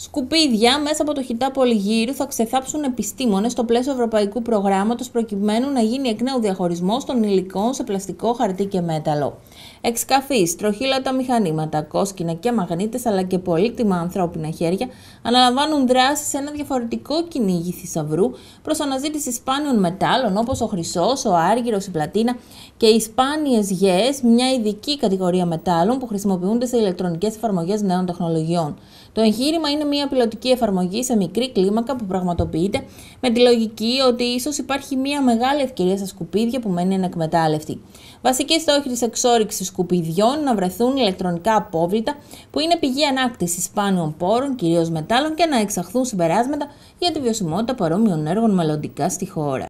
Σκουπίδια μέσα από το χιτά Πολυγύρου θα ξεθάψουν επιστήμονες στο πλαίσιο Ευρωπαϊκού Προγράμματος προκειμένου να γίνει εκ νέου διαχωρισμός των υλικών σε πλαστικό, χαρτί και μέταλλο. Εξκαφεί, τροχύλατα μηχανήματα, κόσκινα και μαγνήτες αλλά και πολύτιμα ανθρώπινα χέρια αναλαμβάνουν δράση σε ένα διαφορετικό κυνήγι θησαυρού προς αναζήτηση σπάνιων μετάλλων όπως ο χρυσός, ο άργυρος, η πλατίνα και οι σπάνιες γέες, μια ειδική κατηγορία μετάλλων που χρησιμοποιούνται σε ηλεκτρονικές εφαρμογές νέων τεχνολογιών. Το εγχείρημα είναι μια πιλωτική εφαρμογή σε μικρή κλίμακα που πραγματοποιείται με τη λογική ότι ίσως υπάρχει μια μεγάλη ευκαιρία στα σκουπίδια που μένει ανεκμετάλλευτη. Βασική στόχη της εξόριξης σκουπιδιών να βρεθούν ηλεκτρονικά απόβλητα που είναι πηγή ανάκτησης σπάνιων πόρων, κυρίως μετάλλων, και να εξαχθούν συμπεράσματα για τη βιωσιμότητα παρόμοιων έργων μελλοντικά στη χώρα.